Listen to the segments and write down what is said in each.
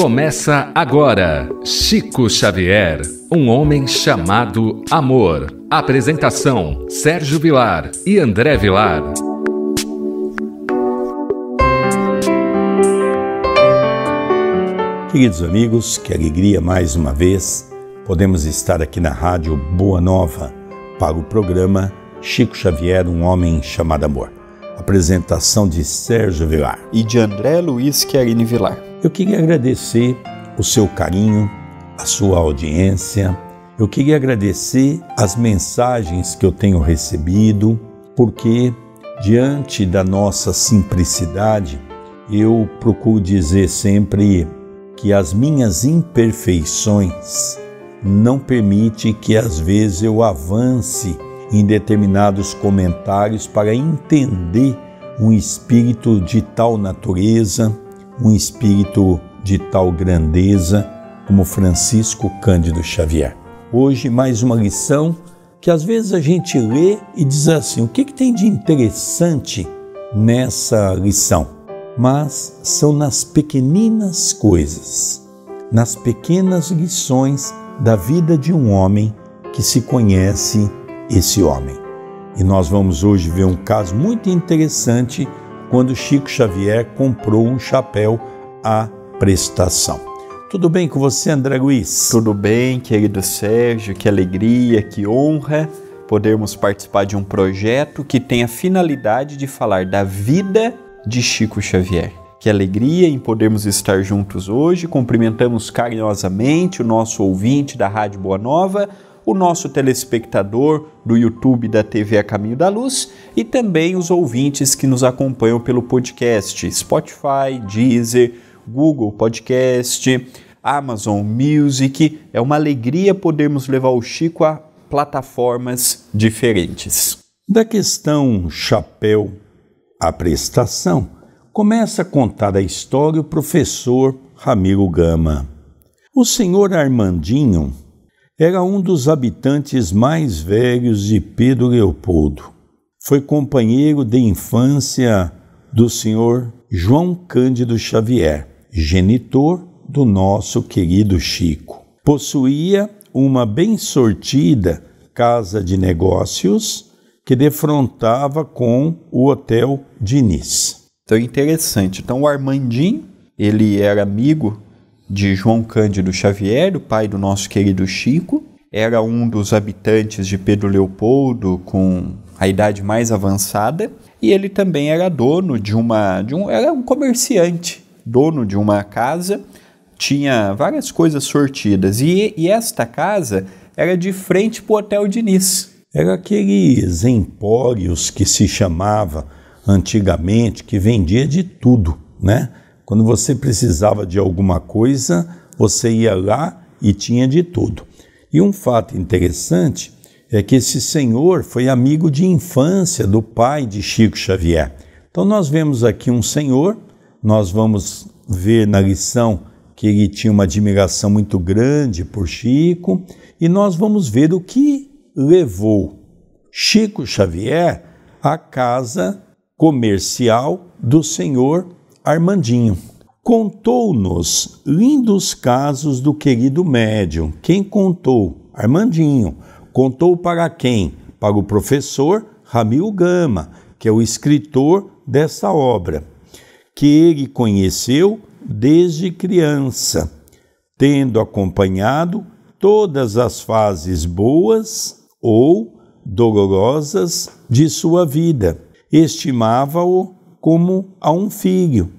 Começa agora. Chico Xavier, um homem chamado amor. Apresentação: Sérgio Vilar e André Vilar. Queridos amigos, que alegria mais uma vez podemos estar aqui na Rádio Boa Nova para o programa Chico Xavier, um homem chamado amor. Apresentação de Sérgio Vilar e de André Luiz Querini Vilar. Eu queria agradecer o seu carinho, a sua audiência. Eu queria agradecer as mensagens que eu tenho recebido, porque diante da nossa simplicidade, eu procuro dizer sempre que as minhas imperfeições não permitem que às vezes eu avance em determinados comentários para entender um espírito de tal natureza um espírito de tal grandeza como Francisco Cândido Xavier. Hoje, mais uma lição que às vezes a gente lê e diz assim: o que, que tem de interessante nessa lição? Mas são nas pequeninas coisas, nas pequenas lições da vida de um homem que se conhece esse homem. E nós vamos hoje ver um caso muito interessante quando Chico Xavier comprou um chapéu à prestação. Tudo bem com você, André Luiz? Tudo bem, querido Sérgio. Que alegria, que honra podermos participar de um projeto que tem a finalidade de falar da vida de Chico Xavier. Que alegria em podermos estar juntos hoje. Cumprimentamos carinhosamente o nosso ouvinte da Rádio Boa Nova, o nosso telespectador do YouTube da TV A Caminho da Luz e também os ouvintes que nos acompanham pelo podcast Spotify, Deezer, Google Podcast, Amazon Music. É uma alegria podermos levar o Chico a plataformas diferentes. Da questão chapéu à prestação, começa a contar a história o professor Ramiro Gama. O senhor Armandinho era um dos habitantes mais velhos de Pedro Leopoldo. Foi companheiro de infância do senhor João Cândido Xavier, genitor do nosso querido Chico. Possuía uma bem sortida casa de negócios que defrontava com o Hotel Diniz. Então interessante. Então o Armandim, ele era amigo de João Cândido Xavier, o pai do nosso querido Chico. Era um dos habitantes de Pedro Leopoldo com a idade mais avançada e ele também era dono de uma de um era um comerciante, dono de uma casa, tinha várias coisas sortidas e, e esta casa era de frente para o Hotel Diniz. Era aqueles empórios que se chamava antigamente que vendia de tudo, né? Quando você precisava de alguma coisa, você ia lá e tinha de tudo. E um fato interessante é que esse senhor foi amigo de infância do pai de Chico Xavier. Então nós vemos aqui um senhor, nós vamos ver na lição que ele tinha uma admiração muito grande por Chico, e nós vamos ver o que levou Chico Xavier à casa comercial do senhor Armandinho. Contou-nos lindos casos do querido médium. Quem contou? Armandinho. Contou para quem? Para o professor Ramil Gama, que é o escritor dessa obra, que ele conheceu desde criança, tendo acompanhado todas as fases boas ou dolorosas de sua vida. Estimava-o como a um filho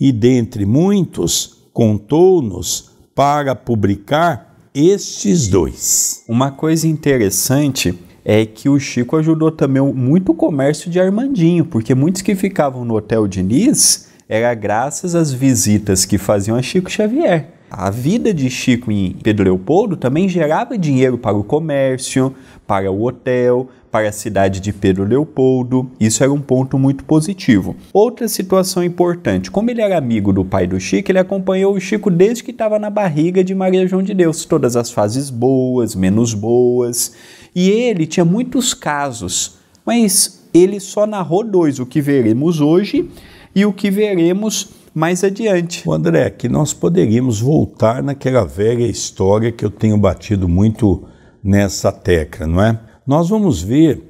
e dentre muitos contou-nos para publicar estes dois. Uma coisa interessante é que o Chico ajudou também muito o comércio de Armandinho, porque muitos que ficavam no Hotel Diniz era graças às visitas que faziam a Chico Xavier. A vida de Chico em Pedro Leopoldo também gerava dinheiro para o comércio, para o hotel, para a cidade de Pedro Leopoldo. Isso era um ponto muito positivo. Outra situação importante, como ele era amigo do pai do Chico, ele acompanhou o Chico desde que estava na barriga de Maria João de Deus, todas as fases boas, menos boas. E ele tinha muitos casos, mas ele só narrou dois, o que veremos hoje e o que veremos mais adiante. O André, que nós poderíamos voltar naquela velha história que eu tenho batido muito nessa tecla, não é? nós vamos ver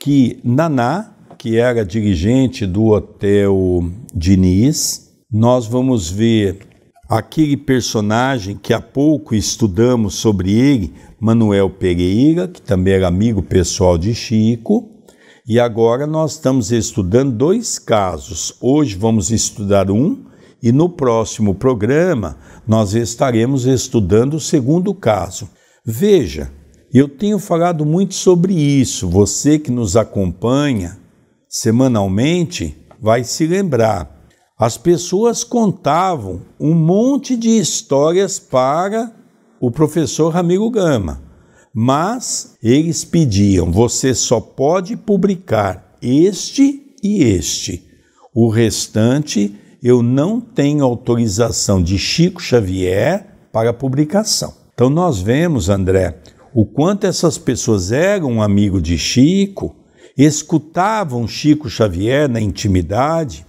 que Naná, que era dirigente do Hotel Diniz, nós vamos ver aquele personagem que há pouco estudamos sobre ele, Manuel Pereira, que também era amigo pessoal de Chico. E agora nós estamos estudando dois casos. Hoje vamos estudar um e no próximo programa nós estaremos estudando o segundo caso. Veja, eu tenho falado muito sobre isso. Você que nos acompanha semanalmente vai se lembrar. As pessoas contavam um monte de histórias para o professor Ramiro Gama, mas eles pediam: você só pode publicar este e este. O restante eu não tenho autorização de Chico Xavier para publicação. Então nós vemos, André, o quanto essas pessoas eram amigo de Chico, escutavam Chico Xavier na intimidade,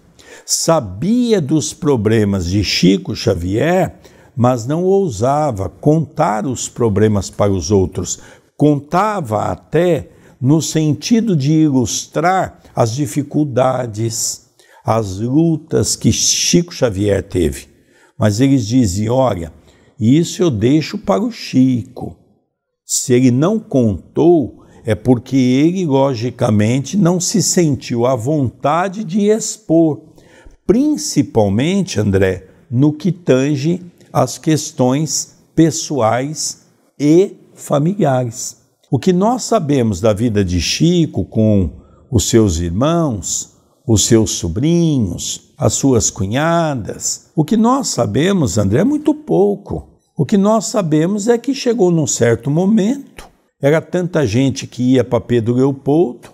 sabia dos problemas de Chico Xavier, mas não ousava contar os problemas para os outros. Contava até no sentido de ilustrar as dificuldades, as lutas que Chico Xavier teve. Mas eles diziam: olha, isso eu deixo para o Chico. Se ele não contou, é porque ele, logicamente, não se sentiu à vontade de expor, principalmente, André, no que tange às questões pessoais e familiares. O que nós sabemos da vida de Chico com os seus irmãos, os seus sobrinhos, as suas cunhadas, o que nós sabemos, André, é muito pouco. O que nós sabemos é que chegou num certo momento, era tanta gente que ia para Pedro Leopoldo,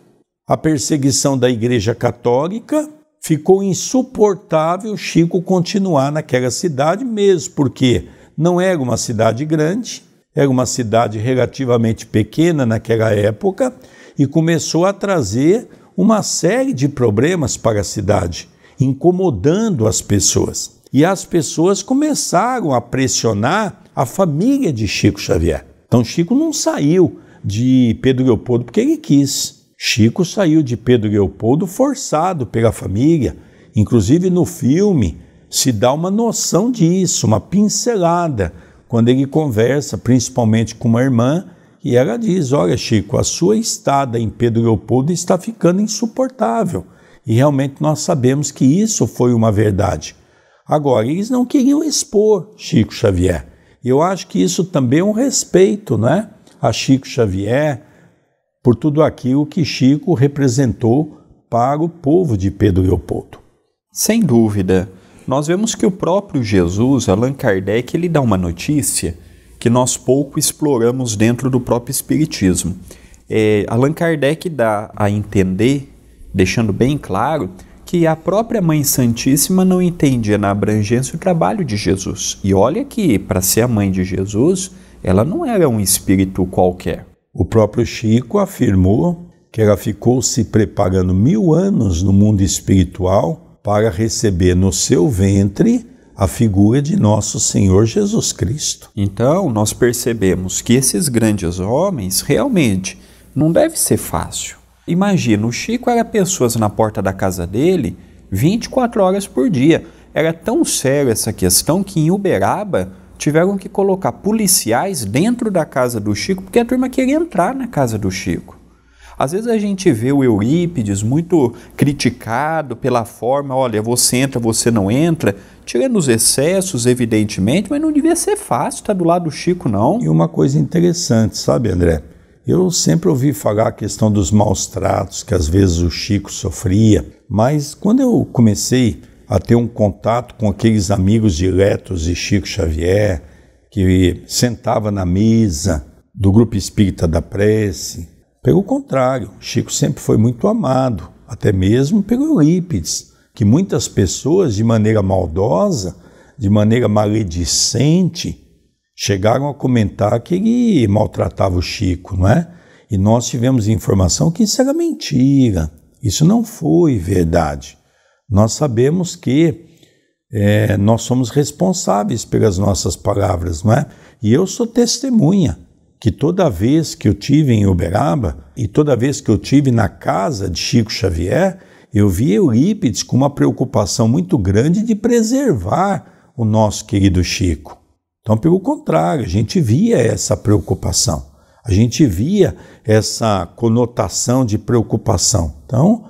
a perseguição da Igreja Católica ficou insuportável Chico continuar naquela cidade mesmo, porque não era uma cidade grande, era uma cidade relativamente pequena naquela época e começou a trazer uma série de problemas para a cidade, incomodando as pessoas. E as pessoas começaram a pressionar a família de Chico Xavier. Então Chico não saiu de Pedro Leopoldo porque ele quis. Chico saiu de Pedro Leopoldo forçado pela família. Inclusive no filme se dá uma noção disso, uma pincelada, quando ele conversa principalmente com uma irmã e ela diz: Olha, Chico, a sua estada em Pedro Leopoldo está ficando insuportável. E realmente nós sabemos que isso foi uma verdade. Agora, eles não queriam expor Chico Xavier. Eu acho que isso também é um respeito né, a Chico Xavier por tudo aquilo que Chico representou para o povo de Pedro Leopoldo. Sem dúvida. Nós vemos que o próprio Jesus, Allan Kardec, ele dá uma notícia que nós pouco exploramos dentro do próprio Espiritismo. É, Allan Kardec dá a entender, deixando bem claro, que a própria Mãe Santíssima não entendia na abrangência o trabalho de Jesus. E olha que, para ser a mãe de Jesus, ela não era um espírito qualquer. O próprio Chico afirmou que ela ficou se preparando mil anos no mundo espiritual para receber no seu ventre a figura de nosso Senhor Jesus Cristo. Então, nós percebemos que esses grandes homens realmente não deve ser fácil. Imagina, o Chico era pessoas na porta da casa dele 24 horas por dia. Era tão sério essa questão que em Uberaba tiveram que colocar policiais dentro da casa do Chico, porque a turma queria entrar na casa do Chico. Às vezes a gente vê o Eurípides muito criticado pela forma, olha, você entra, você não entra, tirando os excessos, evidentemente, mas não devia ser fácil estar do lado do Chico, não. E uma coisa interessante, sabe, André? Eu sempre ouvi falar a questão dos maus tratos que às vezes o Chico sofria, mas quando eu comecei a ter um contato com aqueles amigos diretos de Chico Xavier, que sentava na mesa do grupo espírita da prece, pelo contrário, Chico sempre foi muito amado, até mesmo pelo Eurípides, que muitas pessoas, de maneira maldosa, de maneira maledicente, chegaram a comentar que ele maltratava o Chico, não é? E nós tivemos informação que isso era mentira, isso não foi verdade. Nós sabemos que é, nós somos responsáveis pelas nossas palavras, não é? E eu sou testemunha que toda vez que eu tive em Uberaba e toda vez que eu tive na casa de Chico Xavier, eu vi Eurípides com uma preocupação muito grande de preservar o nosso querido Chico. Então, pelo contrário, a gente via essa preocupação, a gente via essa conotação de preocupação. Então,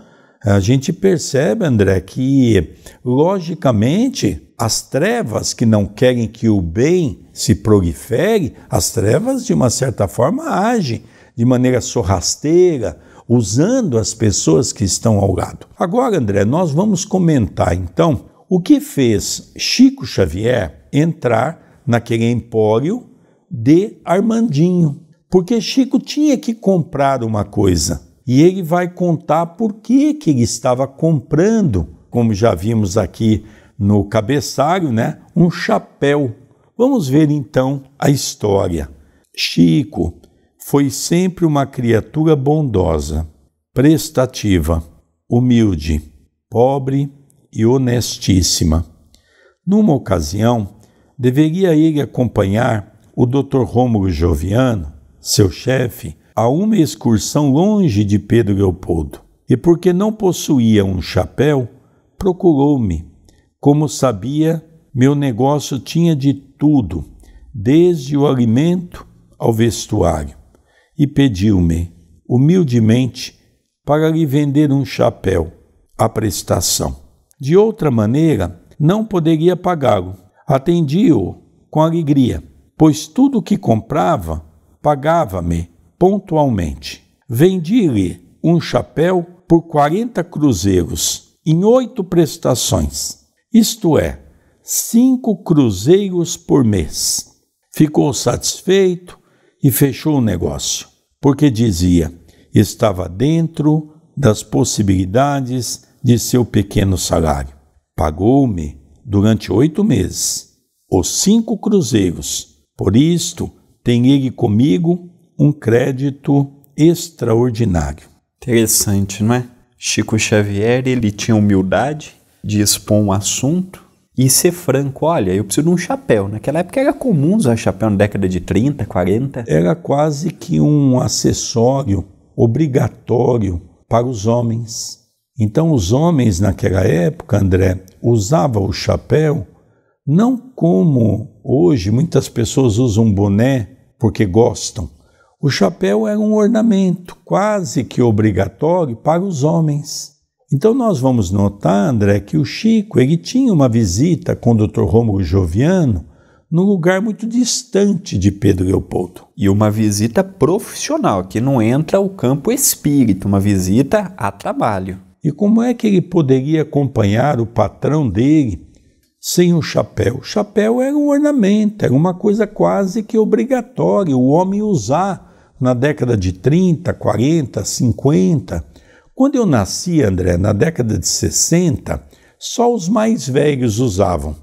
a gente percebe, André, que logicamente as trevas que não querem que o bem se prolifere, as trevas de uma certa forma agem de maneira sorrasteira, usando as pessoas que estão ao lado. Agora, André, nós vamos comentar então o que fez Chico Xavier entrar naquele empório de Armandinho, porque Chico tinha que comprar uma coisa e ele vai contar por que, que ele estava comprando, como já vimos aqui no cabeçalho, né, um chapéu. Vamos ver então a história. Chico foi sempre uma criatura bondosa, prestativa, humilde, pobre e honestíssima. Numa ocasião, Deveria ele acompanhar o Dr. Rômulo Joviano, seu chefe, a uma excursão longe de Pedro Leopoldo, e porque não possuía um chapéu, procurou-me. Como sabia, meu negócio tinha de tudo, desde o alimento ao vestuário, e pediu-me, humildemente, para lhe vender um chapéu à prestação. De outra maneira, não poderia pagá-lo, Atendi-o com alegria, pois tudo o que comprava pagava-me pontualmente. Vendi-lhe um chapéu por 40 cruzeiros em oito prestações, isto é, cinco cruzeiros por mês. Ficou satisfeito e fechou o negócio, porque dizia estava dentro das possibilidades de seu pequeno salário. Pagou-me durante oito meses, os cinco cruzeiros. Por isto, tem ele comigo um crédito extraordinário. Interessante, não é? Chico Xavier, ele tinha humildade de expor um assunto e ser franco. Olha, eu preciso de um chapéu. Naquela época era comum usar chapéu na década de 30, 40. Era quase que um acessório obrigatório para os homens. Então, os homens naquela época, André, usavam o chapéu não como hoje muitas pessoas usam boné porque gostam. O chapéu era um ornamento quase que obrigatório para os homens. Então nós vamos notar, André, que o Chico ele tinha uma visita com o Dr. Rômulo Joviano num lugar muito distante de Pedro Leopoldo. E uma visita profissional, que não entra o campo espírito, uma visita a trabalho. E como é que ele poderia acompanhar o patrão dele sem o chapéu? O chapéu era um ornamento, era uma coisa quase que obrigatória o homem usar na década de 30, 40, 50. Quando eu nasci, André, na década de 60, só os mais velhos usavam.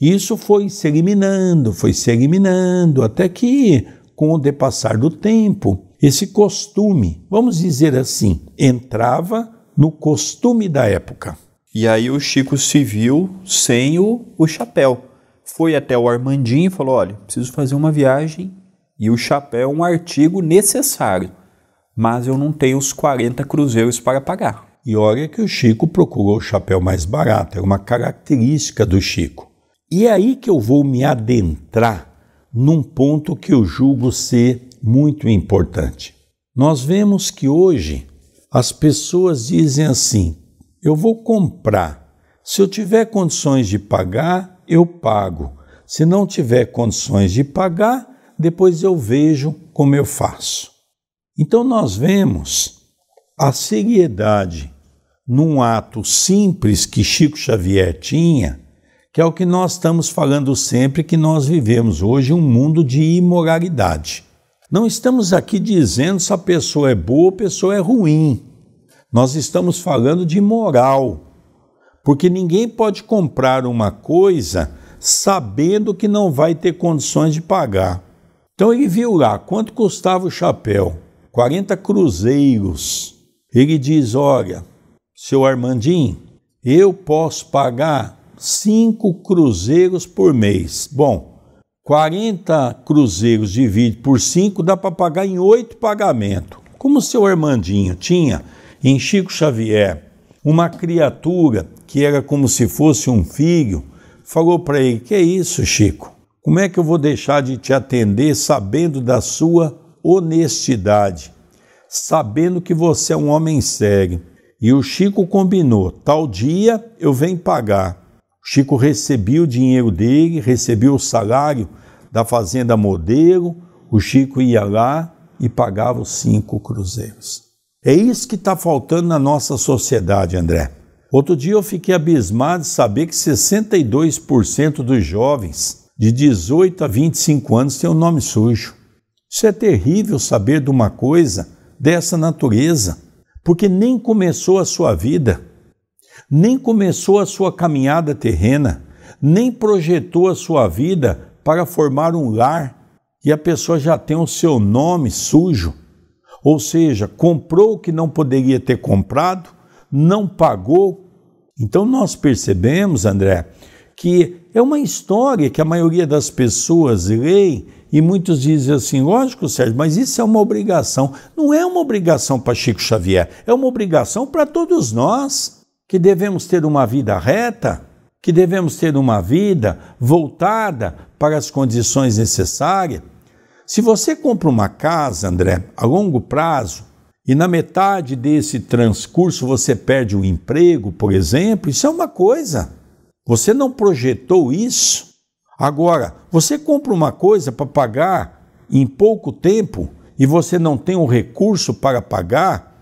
Isso foi se eliminando, foi se eliminando, até que, com o depassar do tempo, esse costume, vamos dizer assim, entrava no costume da época. E aí o Chico se viu sem o, o chapéu. Foi até o Armandinho e falou: olha, preciso fazer uma viagem e o chapéu é um artigo necessário, mas eu não tenho os 40 cruzeiros para pagar. E olha que o Chico procurou o chapéu mais barato, era uma característica do Chico. E é aí que eu vou me adentrar num ponto que eu julgo ser muito importante. Nós vemos que hoje as pessoas dizem assim: eu vou comprar. Se eu tiver condições de pagar, eu pago. Se não tiver condições de pagar, depois eu vejo como eu faço. Então nós vemos a seriedade num ato simples que Chico Xavier tinha, que é o que nós estamos falando sempre que nós vivemos hoje um mundo de imoralidade. Não estamos aqui dizendo se a pessoa é boa ou a pessoa é ruim. Nós estamos falando de moral. Porque ninguém pode comprar uma coisa sabendo que não vai ter condições de pagar. Então ele viu lá quanto custava o chapéu, 40 cruzeiros. Ele diz: Olha, seu Armandinho, eu posso pagar cinco cruzeiros por mês. Bom, 40 cruzeiros divide por 5 dá para pagar em 8 pagamentos. Como o seu Armandinho tinha em Chico Xavier uma criatura que era como se fosse um filho, falou para ele: Que é isso, Chico? Como é que eu vou deixar de te atender sabendo da sua honestidade, sabendo que você é um homem sério? E o Chico combinou: tal dia eu venho pagar. Chico recebia o dinheiro dele, recebia o salário da Fazenda Modelo, o Chico ia lá e pagava os cinco cruzeiros. É isso que está faltando na nossa sociedade, André. Outro dia eu fiquei abismado de saber que 62% dos jovens de 18 a 25 anos têm o um nome sujo. Isso é terrível saber de uma coisa dessa natureza, porque nem começou a sua vida nem começou a sua caminhada terrena, nem projetou a sua vida para formar um lar e a pessoa já tem o seu nome sujo. Ou seja, comprou o que não poderia ter comprado, não pagou. Então nós percebemos, André, que é uma história que a maioria das pessoas lê e muitos dizem assim: lógico, Sérgio, mas isso é uma obrigação. Não é uma obrigação para Chico Xavier, é uma obrigação para todos nós que devemos ter uma vida reta, que devemos ter uma vida voltada para as condições necessárias. Se você compra uma casa, André, a longo prazo, e na metade desse transcurso você perde o emprego, por exemplo, isso é uma coisa. Você não projetou isso. Agora, você compra uma coisa para pagar em pouco tempo e você não tem o um recurso para pagar,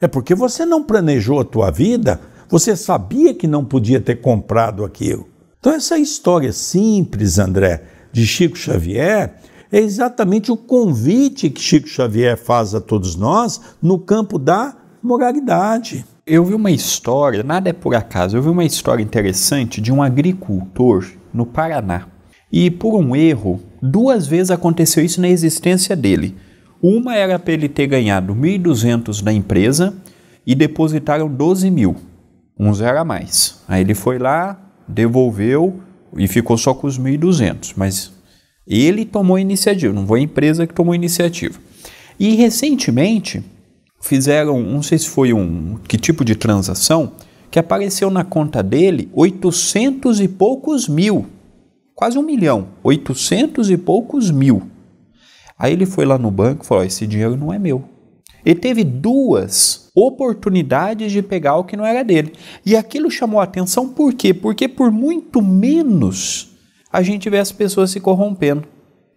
é porque você não planejou a tua vida você sabia que não podia ter comprado aquilo. Então, essa história simples, André, de Chico Xavier, é exatamente o convite que Chico Xavier faz a todos nós no campo da moralidade. Eu vi uma história, nada é por acaso, eu vi uma história interessante de um agricultor no Paraná. E por um erro, duas vezes aconteceu isso na existência dele. Uma era para ele ter ganhado 1.200 da empresa e depositaram 12 mil um zero a mais. Aí ele foi lá, devolveu e ficou só com os 1.200, mas ele tomou a iniciativa, não foi a empresa que tomou a iniciativa. E recentemente fizeram, não sei se foi um que tipo de transação, que apareceu na conta dele 800 e poucos mil, quase um milhão, 800 e poucos mil. Aí ele foi lá no banco e falou: esse dinheiro não é meu. Ele teve duas oportunidades de pegar o que não era dele. E aquilo chamou atenção por quê? Porque por muito menos a gente vê as pessoas se corrompendo.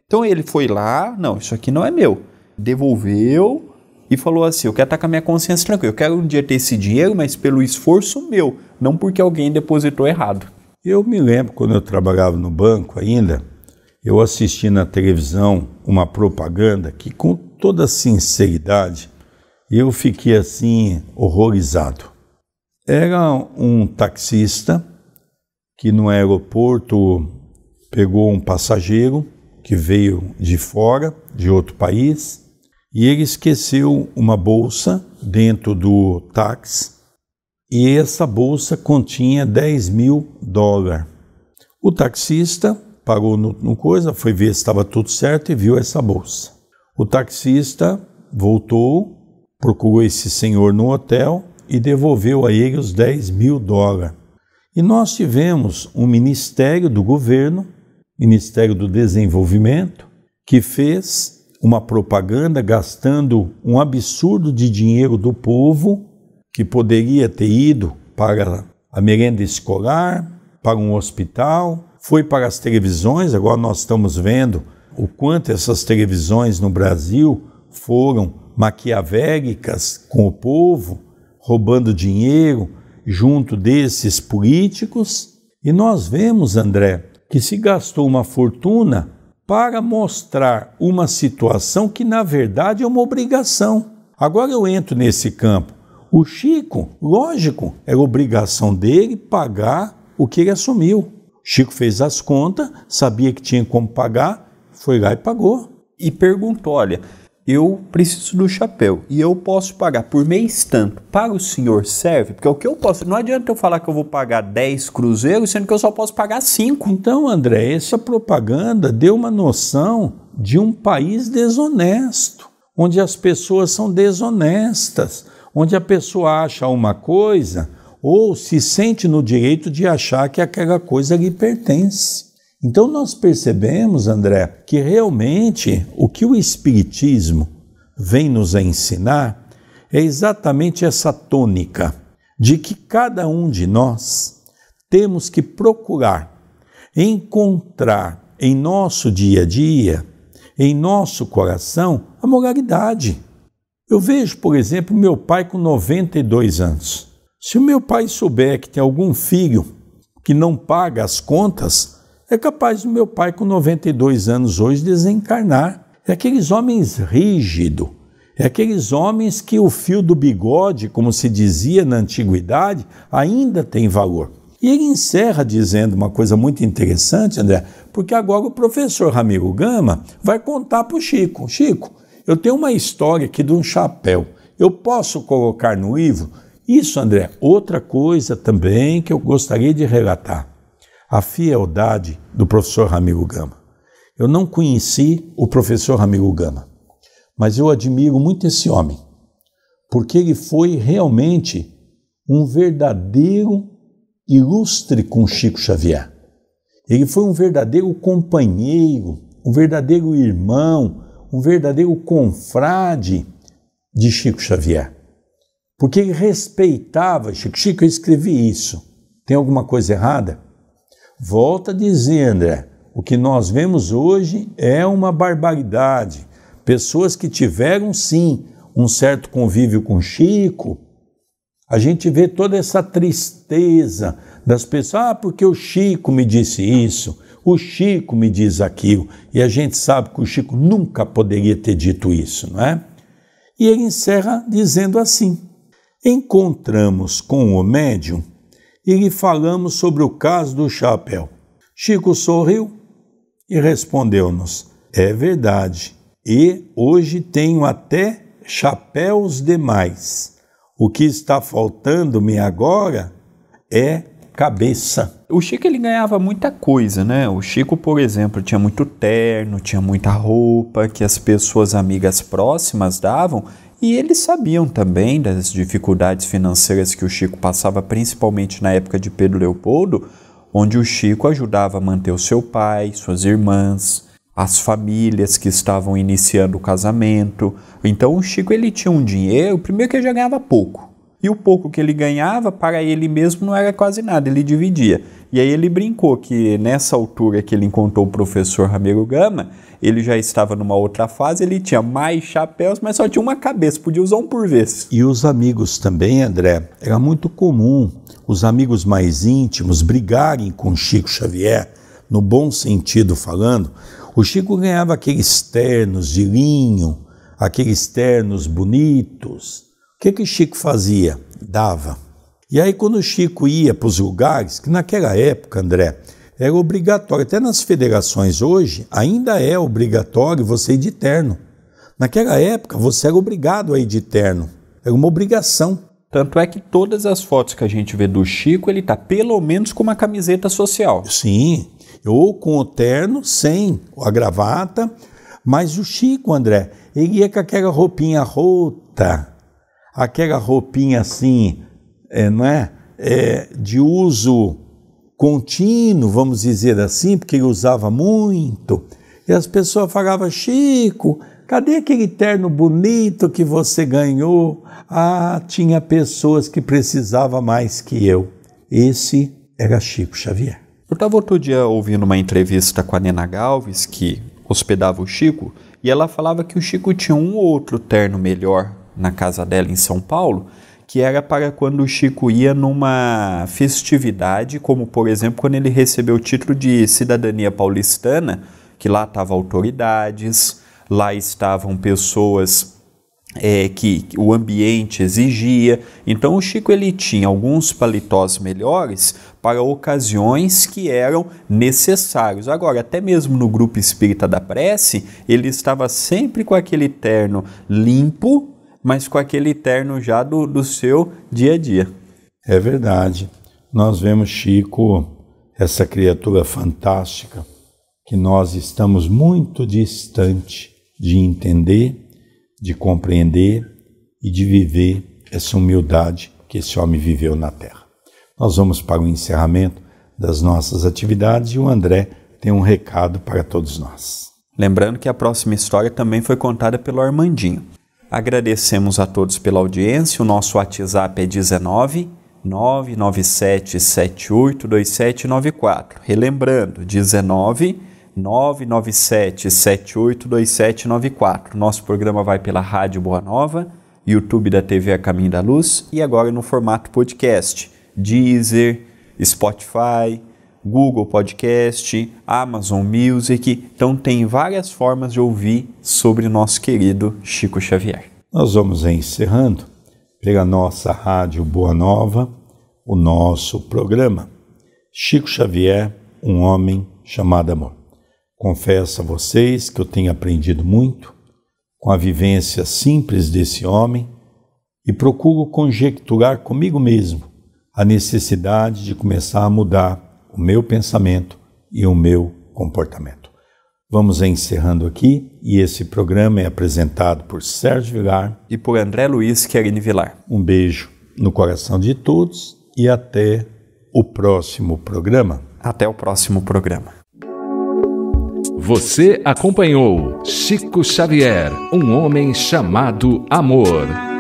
Então ele foi lá, não, isso aqui não é meu. Devolveu e falou assim: eu quero estar com a minha consciência tranquila, eu quero um dia ter esse dinheiro, mas pelo esforço meu, não porque alguém depositou errado. Eu me lembro quando eu trabalhava no banco ainda, eu assisti na televisão uma propaganda que, com toda sinceridade, eu fiquei assim horrorizado. Era um taxista que no aeroporto pegou um passageiro que veio de fora, de outro país, e ele esqueceu uma bolsa dentro do táxi e essa bolsa continha 10 mil dólares. O taxista parou no, no coisa, foi ver se estava tudo certo e viu essa bolsa. O taxista voltou Procurou esse senhor no hotel e devolveu a ele os 10 mil dólares. E nós tivemos um ministério do governo, Ministério do Desenvolvimento, que fez uma propaganda gastando um absurdo de dinheiro do povo que poderia ter ido para a merenda escolar, para um hospital, foi para as televisões. Agora nós estamos vendo o quanto essas televisões no Brasil foram maquiavéricas com o povo, roubando dinheiro junto desses políticos. E nós vemos, André, que se gastou uma fortuna para mostrar uma situação que na verdade é uma obrigação. Agora eu entro nesse campo. O Chico, lógico, era é obrigação dele pagar o que ele assumiu. Chico fez as contas, sabia que tinha como pagar, foi lá e pagou. E perguntou: olha, eu preciso do chapéu e eu posso pagar por mês tanto Para o senhor serve? Porque o que eu posso. Não adianta eu falar que eu vou pagar 10 cruzeiros, sendo que eu só posso pagar 5. Então, André, essa propaganda deu uma noção de um país desonesto, onde as pessoas são desonestas, onde a pessoa acha uma coisa ou se sente no direito de achar que aquela coisa lhe pertence. Então nós percebemos, André, que realmente o que o Espiritismo vem nos ensinar é exatamente essa tônica de que cada um de nós temos que procurar encontrar em nosso dia a dia, em nosso coração, a moralidade. Eu vejo, por exemplo, meu pai com 92 anos. Se o meu pai souber que tem algum filho que não paga as contas, é capaz do meu pai, com 92 anos hoje, desencarnar. É aqueles homens rígidos, é aqueles homens que o fio do bigode, como se dizia na antiguidade, ainda tem valor. E ele encerra dizendo uma coisa muito interessante, André, porque agora o professor Ramiro Gama vai contar para o Chico: Chico, eu tenho uma história aqui de um chapéu. Eu posso colocar no livro? Isso, André, outra coisa também que eu gostaria de relatar a fieldade do professor Ramiro Gama. Eu não conheci o professor Ramiro Gama, mas eu admiro muito esse homem, porque ele foi realmente um verdadeiro ilustre com Chico Xavier. Ele foi um verdadeiro companheiro, um verdadeiro irmão, um verdadeiro confrade de Chico Xavier. Porque ele respeitava Chico. Chico, eu escrevi isso. Tem alguma coisa errada? Volta dizer, André, o que nós vemos hoje é uma barbaridade. Pessoas que tiveram, sim, um certo convívio com Chico, a gente vê toda essa tristeza das pessoas. Ah, porque o Chico me disse isso, o Chico me diz aquilo. E a gente sabe que o Chico nunca poderia ter dito isso, não é? E ele encerra dizendo assim: Encontramos com o médium e falamos sobre o caso do chapéu. Chico sorriu e respondeu-nos: É verdade, e hoje tenho até chapéus demais. O que está faltando-me agora é cabeça. O Chico ele ganhava muita coisa, né? O Chico, por exemplo, tinha muito terno, tinha muita roupa que as pessoas amigas próximas davam e eles sabiam também das dificuldades financeiras que o Chico passava, principalmente na época de Pedro Leopoldo, onde o Chico ajudava a manter o seu pai, suas irmãs, as famílias que estavam iniciando o casamento. Então o Chico ele tinha um dinheiro, primeiro que ele já ganhava pouco, e o pouco que ele ganhava para ele mesmo não era quase nada, ele dividia. E aí ele brincou que nessa altura que ele encontrou o professor Ramiro Gama, ele já estava numa outra fase, ele tinha mais chapéus, mas só tinha uma cabeça, podia usar um por vez. E os amigos também, André, era muito comum os amigos mais íntimos brigarem com Chico Xavier, no bom sentido falando. O Chico ganhava aqueles ternos de linho, aqueles ternos bonitos, que que Chico fazia? Dava. E aí quando o Chico ia para os lugares, que naquela época, André, era obrigatório, até nas federações hoje, ainda é obrigatório você ir de terno. Naquela época, você era obrigado a ir de terno. Era uma obrigação. Tanto é que todas as fotos que a gente vê do Chico, ele está pelo menos com uma camiseta social. Sim, ou com o terno, sem a gravata. Mas o Chico, André, ele ia com aquela roupinha rota, aquela roupinha assim, é, não é? é? de uso contínuo, vamos dizer assim, porque ele usava muito. E as pessoas falavam, Chico, cadê aquele terno bonito que você ganhou? Ah, tinha pessoas que precisava mais que eu. Esse era Chico Xavier. Eu estava outro dia ouvindo uma entrevista com a Nena Galves, que hospedava o Chico, e ela falava que o Chico tinha um outro terno melhor na casa dela em São Paulo, que era para quando o Chico ia numa festividade, como por exemplo quando ele recebeu o título de cidadania paulistana, que lá estavam autoridades, lá estavam pessoas é, que o ambiente exigia. Então o Chico ele tinha alguns paletós melhores para ocasiões que eram necessários. Agora, até mesmo no grupo espírita da prece, ele estava sempre com aquele terno limpo, mas com aquele terno já do, do seu dia a dia. É verdade. Nós vemos Chico, essa criatura fantástica, que nós estamos muito distante de entender, de compreender e de viver essa humildade que esse homem viveu na terra. Nós vamos para o encerramento das nossas atividades e o André tem um recado para todos nós. Lembrando que a próxima história também foi contada pelo Armandinho. Agradecemos a todos pela audiência. O nosso WhatsApp é 19 997782794. Relembrando, 19 997782794. Nosso programa vai pela Rádio Boa Nova, YouTube da TV A Caminho da Luz e agora no formato podcast, Deezer, Spotify, Google Podcast, Amazon Music. Então tem várias formas de ouvir sobre nosso querido Chico Xavier. Nós vamos encerrando pela nossa Rádio Boa Nova, o nosso programa. Chico Xavier, um homem chamado amor. Confesso a vocês que eu tenho aprendido muito com a vivência simples desse homem e procuro conjecturar comigo mesmo a necessidade de começar a mudar o meu pensamento e o meu comportamento. Vamos encerrando aqui e esse programa é apresentado por Sérgio Vilar e por André Luiz Querini Vilar. Um beijo no coração de todos e até o próximo programa. Até o próximo programa. Você acompanhou Chico Xavier, um homem chamado amor.